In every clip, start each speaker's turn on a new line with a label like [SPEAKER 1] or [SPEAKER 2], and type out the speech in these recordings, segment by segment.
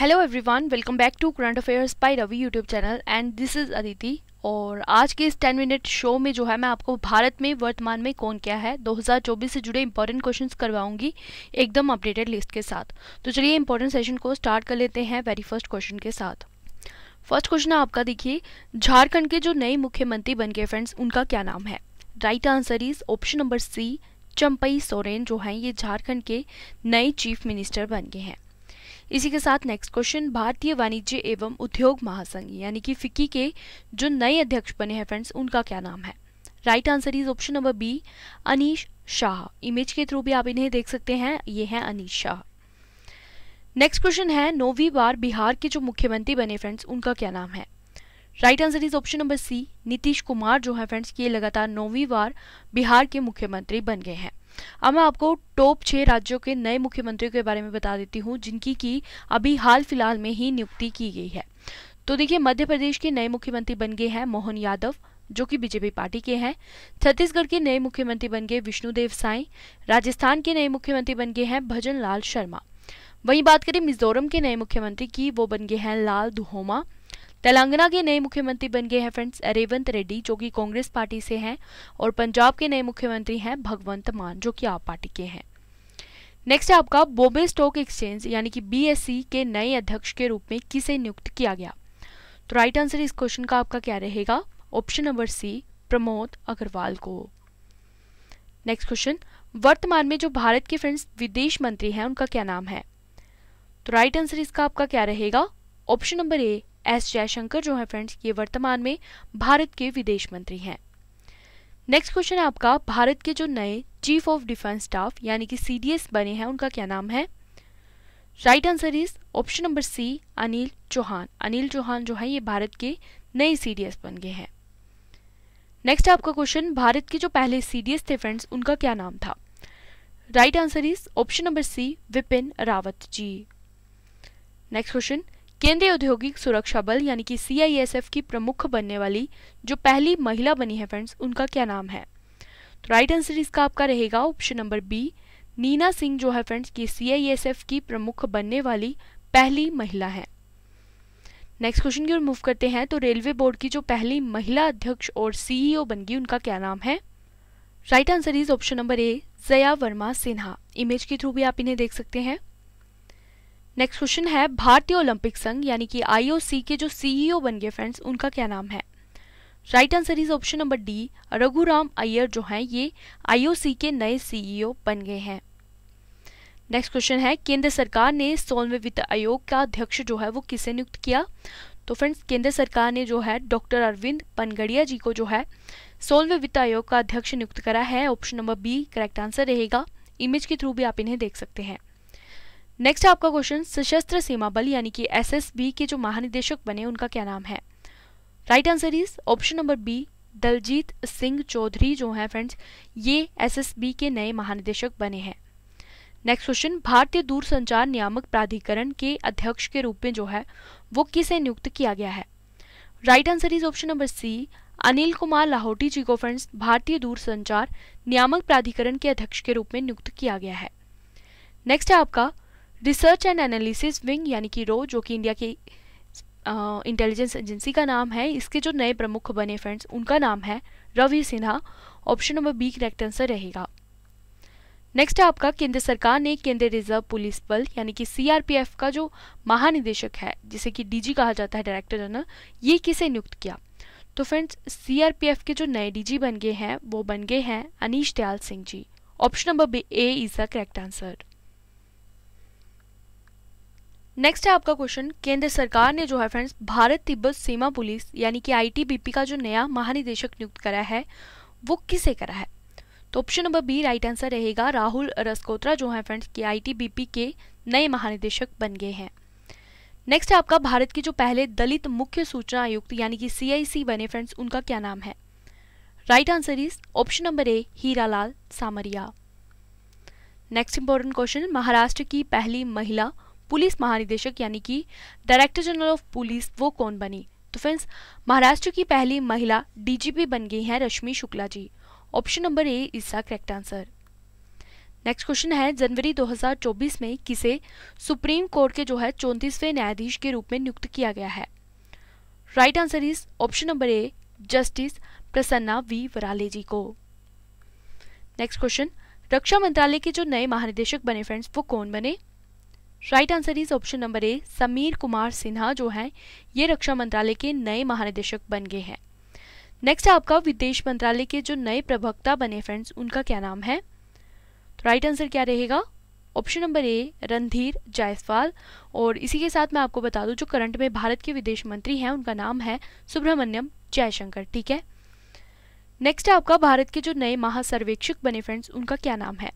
[SPEAKER 1] hello everyone welcome back to current affairs by Ravi YouTube channel and this is Aditi और आज के इस 10 minute show में जो है मैं आपको भारत में वर्तमान में कौन क्या है 2024 से जुड़े इंपॉर्टेंट क्वेश्चंस करवाऊंगी एकदम अपडेटेड लिस्ट के साथ तो चलिए इंपॉर्टेंट सेशन को स्टार्ट कर लेते हैं वेरी फर्स्ट क्वेश्चन के साथ फर्स्ट क्वेश्चन आपका देखिए झारखंड के जो नए मुख्यमंत्री बन गए फ्रेंड्स उनका क्या नाम है right answer is option number C Champai Soren जो हैं ये झारखंड के नए चीफ मिनिस्टर बन गए हैं इसी के साथ नेक्स्ट क्वेश्चन भारतीय वाणिज्य एवं उद्योग महासंघ यानी कि फिक्की के जो नए अध्यक्ष बने हैं फ्रेंड्स उनका क्या नाम है right answer is option number B Anish Shah image के थ्रू भी आप इन्हें देख सकते हैं ये हैं अनिश शाह नेक्स्ट क्वेश्चन है नौवीं बार बिहार के जो मुख्यमंत्री बने फ्रेंड्स उनका क्या नाम है right answer is option number C Nitish Kumar जो है फ्रेंड्स ये लगातार नौवीं बार बिहार के मुख्यमंत्री बन गए हैं अब मैं आपको टॉप छह राज्यों के नए मुख्यमंत्रियों के बारे में बता देती हूँ जिनकी की अभी हाल फिलहाल में ही नियुक्ति की गई है तो देखिए मध्य प्रदेश के नए मुख्यमंत्री बन गए हैं मोहन यादव जो कि बीजेपी पार्टी के हैं छत्तीसगढ़ के नए मुख्यमंत्री बन गए विष्णुदेव साई राजस्थान के नए मुख्यमंत्री बन गए हैं भजन लाल शर्मा वहीं बात करें मिजोरम के नए मुख्यमंत्री की वो बन गए हैं लाल दुहोमा तेलंगाना के नए मुख्यमंत्री बन गए हैं फ्रेंड्स रेवंत रेड्डी जो कि कांग्रेस पार्टी से हैं और पंजाब के नए मुख्यमंत्री हैं भगवंत मान जो कि आप पार्टी के हैं नेक्स्ट है आपका बॉम्बे स्टॉक एक्सचेंज यानी कि बीएसई e के नए अध्यक्ष के रूप में किसे नियुक्त किया गया तो राइट आंसर इस क्वेश्चन का आपका क्या रहेगा option number C Pramod Agarwal को नेक्स्ट क्वेश्चन वर्तमान में जो भारत के फ्रेंड्स विदेश मंत्री हैं उनका क्या नाम है तो राइट आंसर इसका आपका क्या रहेगा option number A S Jaishankar जो है फ्रेंड्स ये वर्तमान में भारत के विदेश मंत्री हैं नेक्स्ट क्वेश्चन है आपका भारत के जो नए चीफ ऑफ डिफेंस स्टाफ यानी कि सीडीएस बने हैं उनका क्या नाम है right answer is option number C Anil Chauhan Anil Chauhan जो है ये भारत के नए सीडीएस बन गए हैं नेक्स्ट आपका क्वेश्चन भारत के जो पहले सीडीएस थे फ्रेंड्स उनका क्या नाम था right answer is option number C Vipin Rawat ji next question केंद्रीय औद्योगिक सुरक्षा बल यानी कि सीआईएसएफ की प्रमुख बनने वाली जो पहली महिला बनी है फ्रेंड्स उनका क्या नाम है तो राइट आंसर इसका आपका रहेगा option number B Neena Singh जो है फ्रेंड्स की सीआईएसएफ की प्रमुख बनने वाली पहली महिला है नेक्स्ट क्वेश्चन की ओर मूव करते हैं तो रेलवे बोर्ड की जो पहली महिला अध्यक्ष और सीईओ e बन गई उनका क्या नाम है right answer is option number A Jaya Verma Sinha image के थ्रू भी आप इन्हें देख सकते हैं नेक्स्ट क्वेश्चन है भारतीय ओलंपिक संघ यानी कि आईओसी के जो सीईओ e बन गए फ्रेंड्स उनका क्या नाम है right answer is option number D Raghuram Iyer जो हैं ये आईओसी के नए सीईओ e बन गए हैं नेक्स्ट क्वेश्चन है केंद्र सरकार ने सोलवे वित्त आयोग का अध्यक्ष जो है वो किसे नियुक्त किया तो फ्रेंड्स केंद्र सरकार ने जो है डॉक्टर अरविंद पनगड़िया जी को जो है सोलवे वित्त आयोग का अध्यक्ष नियुक्त करा है option number B correct answer रहेगा इमेज के थ्रू भी आप इन्हें देख सकते हैं नेक्स्ट आपका क्वेश्चन सशस्त्र सीमा बल यानी कि एसएसबी के जो महानिदेशक बने उनका क्या नाम है right answer is option number B Daljit Singh Chaudhary जो हैं फ्रेंड्स ये एसएसबी के नए महानिदेशक बने हैं नेक्स्ट क्वेश्चन भारतीय दूरसंचार नियामक प्राधिकरण के अध्यक्ष के रूप में जो है वो किसे नियुक्त किया गया है right answer is option number C Anil Kumar Lahoti ji को फ्रेंड्स भारतीय दूरसंचार नियामक प्राधिकरण के अध्यक्ष के रूप में नियुक्त किया गया है नेक्स्ट है आपका रिसर्च एंड एनालिसिस विंग यानी कि रो जो कि इंडिया की इंटेलिजेंस एजेंसी का नाम है इसके जो नए प्रमुख बने फ्रेंड्स उनका नाम है Ravi Sinha option number B correct answer रहेगा नेक्स्ट है आपका केंद्र सरकार ने केंद्रीय रिजर्व पुलिस बल यानी कि सीआरपीएफ का जो महानिदेशक है जिसे कि डीजी कहा जाता है डायरेक्टर जनरल ये किसे नियुक्त किया तो फ्रेंड्स सीआरपीएफ के जो नए डीजी बन गए हैं वो बन गए हैं Anish Dayal Singh ji option number B A is the correct answer next है आपका क्वेश्चन केंद्र सरकार ने जो है फ्रेंड्स भारत तिब्बत सीमा पुलिस यानी कि आईटीबीपी का जो नया महानिदेशक नियुक्त करा है वो किसे करा है तो option number B right answer रहेगा राहुल रसकोत्रा जो है फ्रेंड्स कि आईटीबीपी के नए महानिदेशक बन गए हैं नेक्स्ट है आपका भारत के जो पहले दलित मुख्य सूचना आयुक्त यानी कि सी बने फ्रेंड्स उनका क्या नाम है right answer is option number A Heeralal Samariya next important question Maharashtra की पहली महिला पुलिस महानिदेशक यानी कि डायरेक्टर जनरल ऑफ पुलिस वो कौन बनी तो फ्रेंड्स महाराष्ट्र की पहली महिला डीजीपी बन गई हैं Rashmi Shukla ji option number A इसका करेक्ट आंसर नेक्स्ट क्वेश्चन है जनवरी 2024 में किसे सुप्रीम कोर्ट के जो है चौंतीसवें न्यायाधीश के रूप में नियुक्त किया गया है right answer is option number A justice Prasanna V Varale ji को नेक्स्ट क्वेश्चन रक्षा मंत्रालय के जो नए महानिदेशक बने फ्रेंड्स वो कौन बने right answer is option number A Sameer Kumar Sinha जो हैं ये रक्षा मंत्रालय के नए महानिदेशक बन गए हैं नेक्स्ट आपका विदेश मंत्रालय के जो नए प्रवक्ता बने फ्रेंड्स उनका क्या नाम है तो राइट आंसर क्या रहेगा option number A Randhir Jaiswal और इसी के साथ मैं आपको बता दूं जो करंट में भारत के विदेश मंत्री हैं उनका नाम है सुब्रमण्यम जयशंकर ठीक है नेक्स्ट आपका भारत के जो नए महासर्वेक्षक बने फ्रेंड्स उनका क्या नाम है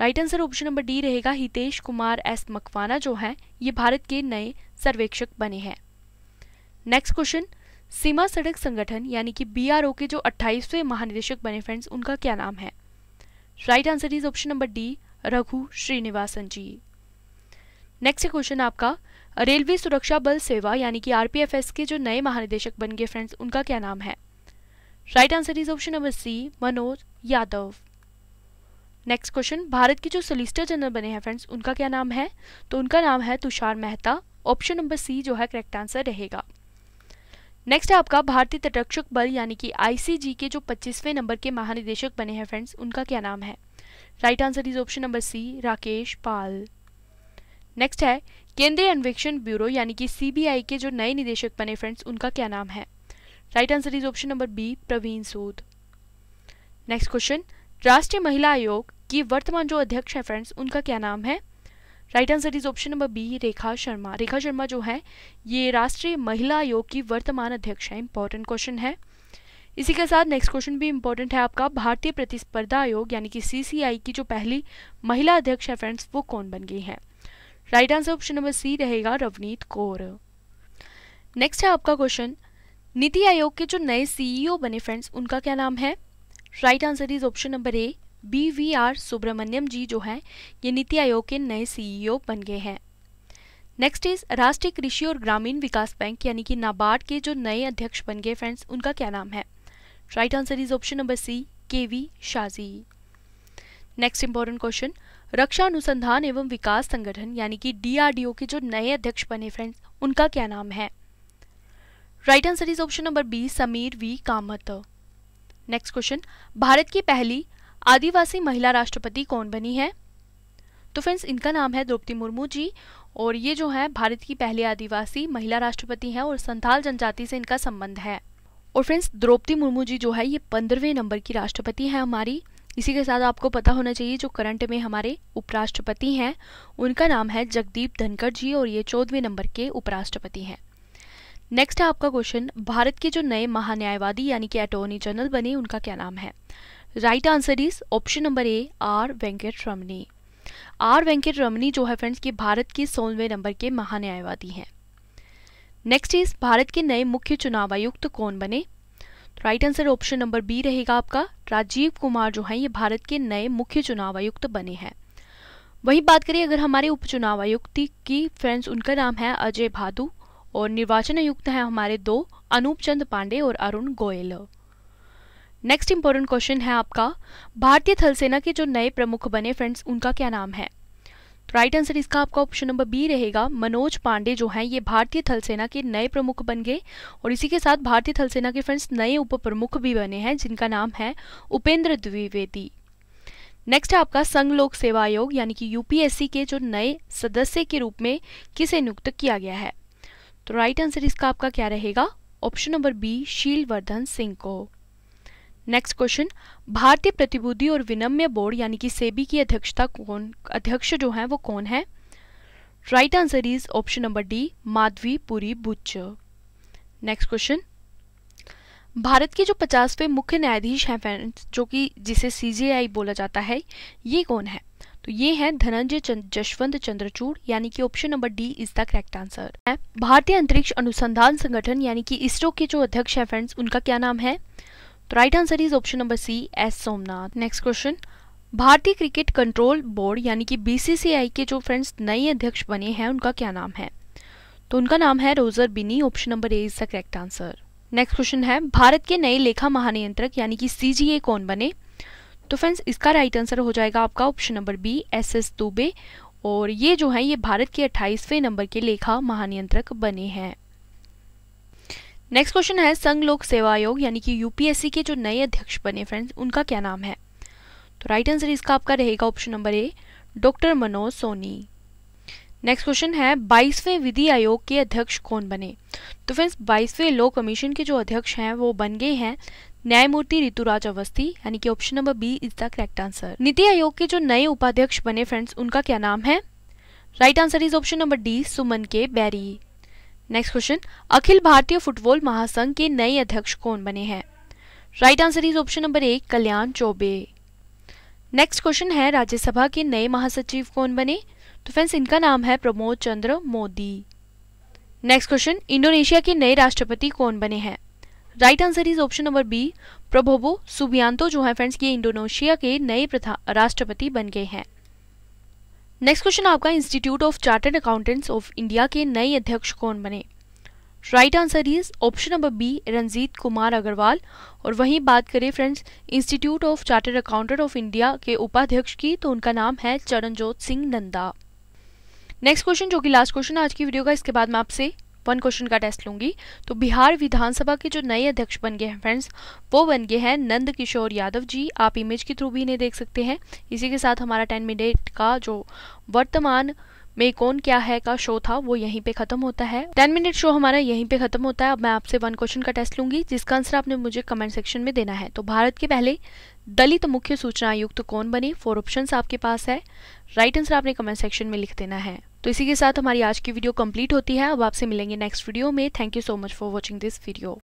[SPEAKER 1] right answer option number D रहेगा हितेश कुमार एस मकवाना जो है ये भारत के नए सर्वेक्षक बने हैं नेक्स्ट क्वेश्चन सीमा सड़क संगठन यानी कि बीआरओ के जो 28वें महानिदेशक बने फ्रेंड्स उनका क्या नाम है right answer is option number D Raghu Srinivasan ji next question आपका रेलवे सुरक्षा बल सेवा यानी कि आरपीएफएस के जो नए महानिदेशक बन गए फ्रेंड्स उनका क्या नाम है right answer is option number C Manoj Yadav next question Bharat के जो सोलिसिटर जनरल बने हैं फ्रेंड्स उनका क्या नाम है तो उनका नाम है Tushar Mehta option number C जो है करेक्ट आंसर रहेगा नेक्स्ट है आपका भारतीय तटरक्षक बल यानी कि आईसीजी के जो 25वें नंबर के महानिदेशक बने हैं फ्रेंड्स उनका क्या नाम है right answer is option number C Rakesh Pal next है केंद्रीय अन्वेक्षण ब्यूरो यानी कि सीबीआई के जो नए निदेशक बने फ्रेंड्स उनका क्या नाम है right answer is option number B Praveen Sood next question राष्ट्रीय महिला आयोग की वर्तमान जो अध्यक्ष है फ्रेंड्स उनका क्या नाम है right answer is option number B Rekha Sharma Rekha Sharma जो है ये राष्ट्रीय महिला आयोग की वर्तमान अध्यक्ष है इंपॉर्टेंट क्वेश्चन है इसी के साथ नेक्स्ट क्वेश्चन भी इंपॉर्टेंट है आपका भारतीय प्रतिस्पर्धा आयोग यानी कि सीसीआई की जो पहली महिला अध्यक्ष है फ्रेंड्स वो कौन बन गई हैं right answer option number C रहेगा रवनीत कौर नेक्स्ट है आपका क्वेश्चन नीति आयोग के जो नए सीईओ e बने फ्रेंड्स उनका क्या नाम है right answer is option number A B V R Subrahmanyam ji जो हैं ये नीति आयोग के नए सीईओ e बन गए हैं नेक्स्ट इज राष्ट्रीय कृषि और ग्रामीण विकास बैंक यानी कि नाबार्ड के जो नए अध्यक्ष बन गए फ्रेंड्स उनका क्या नाम है right answer is option number C K V Shaji next important question रक्षा अनुसंधान एवं विकास संगठन यानी कि डीआरडीओ के जो नए अध्यक्ष बने फ्रेंड्स उनका क्या नाम है right answer is option number B Sameer V Kamat next question Bharat की पहली आदिवासी महिला राष्ट्रपति कौन बनी है तो फ्रेंड्स इनका नाम है द्रौपदी मुर्मू जी और ये जो है भारत की पहली आदिवासी महिला राष्ट्रपति हैं और संथाल जनजाति से इनका संबंध है और फ्रेंड्स द्रौपदी मुर्मू जी जो है ये पंद्रहवें नंबर की राष्ट्रपति हैं हमारी इसी के साथ आपको पता होना चाहिए जो करंट में हमारे उपराष्ट्रपति हैं उनका नाम है जगदीप धनखड़ जी और ये चौदहवें नंबर के उपराष्ट्रपति हैं नेक्स्ट है आपका क्वेश्चन भारत के जो नए महान्यायवादी यानी कि अटोर्नी जनरल बने उनका क्या नाम है right answer is option number A R Venkat Ramani R Venkat Ramani जो है फ्रेंड्स की भारत के सोलवे नंबर के महान्यायवादी हैं नेक्स्ट इज भारत के नए मुख्य चुनाव आयुक्त कौन बने right answer option number B रहेगा आपका राजीव कुमार जो है ये भारत के नए मुख्य चुनाव आयुक्त बने हैं वहीं बात करें अगर हमारे उपचुनाव आयुक्त की फ्रेंड्स उनका नाम है अजय भादू और निर्वाचन आयुक्त हैं हमारे दो अनूप चंद पांडे और Arun Goel next important question है आपका भारतीय थल सेना के जो नए प्रमुख बने फ्रेंड्स उनका क्या नाम है तो राइट आंसर इसका आपका ऑप्शन नंबर बी रहेगा मनोज पांडे जो हैं ये भारतीय थल सेना के नए प्रमुख बन गए और इसी के साथ भारतीय थल सेना के फ्रेंड्स नए उप प्रमुख भी बने हैं जिनका नाम है उपेंद्र द्विवेदी नेक्स्ट है आपका संघ लोक सेवा आयोग यानी कि यूपीएससी के जो नए सदस्य के रूप में किसे नियुक्त किया गया है तो राइट आंसर इसका आपका क्या रहेगा option number B Sheelvardhan Singh को नेक्स्ट क्वेश्चन भारतीय प्रतिबुद्धि और विनम्य बोर्ड यानी कि सेबी की अध्यक्षता कौन अध्यक्ष जो है वो कौन है right answer is option number D Madhabi Puri Buch next question Bharat के जो पचासवें मुख्य न्यायाधीश हैं फ्रेंड्स जो कि जिसे सीजीआई बोला जाता है ये कौन है तो ये है धनंजय जशवंत चंद्रचूड़ यानी कि option number D is the correct answer भारतीय अंतरिक्ष अनुसंधान संगठन यानी कि इसरो के जो अध्यक्ष है फ्रेंड्स उनका क्या नाम है तो right answer is option number C S Somanath next question भारतीय क्रिकेट कंट्रोल बोर्ड यानी कि बीसीसीआई के जो फ्रेंड्स नए अध्यक्ष बने हैं उनका क्या नाम है तो उनका नाम है Roger Binny option number A is the correct answer next question है भारत के नए लेखा महानियंत्रक यानी कि सीजीए कौन बने तो फ्रेंड्स इसका राइट आंसर हो जाएगा आपका option number B S S Dubey और ये जो है ये भारत के अट्ठाईसवें नंबर के लेखा महानियंत्रक बने हैं नेक्स्ट क्वेश्चन है संघ लोक सेवा आयोग यानी कि यूपीएससी के जो नए अध्यक्ष बने फ्रेंड्स उनका क्या नाम है तो राइट आंसर इसका आपका रहेगा option number A doctor Manoj Soni next question है बाईसवें विधि आयोग के अध्यक्ष कौन बने तो फ्रेंड्स बाईसवें लॉ कमीशन के जो अध्यक्ष हैं वो बन गए हैं न्यायमूर्ति ऋतुराज अवस्थी यानी कि option number B is the correct answer NITI Aayog के जो नए उपाध्यक्ष बने फ्रेंड्स उनका क्या नाम है right answer is option number D Suman K Bery next question अखिल भारतीय फुटबॉल महासंघ के नए अध्यक्ष कौन बने हैं right answer is option number A Kalyan Chaubey next question है राज्यसभा के नए महासचिव कौन बने तो फ्रेंड्स इनका नाम है Pramod Chandra Mody next question Indonesia के नए राष्ट्रपति कौन बने हैं right answer is option number B Prabowo Subianto जो है फ्रेंड्स ये इंडोनेशिया के नए राष्ट्रपति बन गए हैं नेक्स्ट क्वेश्चन आपका Institute of Chartered Accountants of India के नए अध्यक्ष कौन बने right answer is option number B Ranjeet Kumar Agarwal और वहीं बात करें friends Institute of Chartered Accountant of India के उपाध्यक्ष की तो उनका नाम है चरणजोत सिंह नंदा नेक्स्ट क्वेश्चन जो कि लास्ट क्वेश्चन है आज की वीडियो का इसके बाद मैं आपसे वन क्वेश्चन का टेस्ट लूंगी तो बिहार विधानसभा के जो नए अध्यक्ष बन गए हैं फ्रेंड्स वो बन गए हैं नंद किशोर यादव जी आप इमेज के थ्रू भी इन्हें देख सकते हैं इसी के साथ हमारा टेन मिनट का जो वर्तमान में कौन क्या है का शो था वो यहीं पे खत्म होता है टेन मिनट शो हमारा यहीं पे खत्म होता है अब मैं आपसे वन क्वेश्चन का टेस्ट लूंगी जिसका आंसर आपने मुझे कमेंट सेक्शन में देना है तो भारत के पहले दलित मुख्य सूचना आयुक्त तो कौन बने फोर ऑप्शन आपके पास है राइट आंसर आपने कमेंट सेक्शन में लिख देना है तो इसी के साथ हमारी आज की वीडियो कंप्लीट होती है अब आपसे मिलेंगे नेक्स्ट वीडियो में thank you so much for watching this video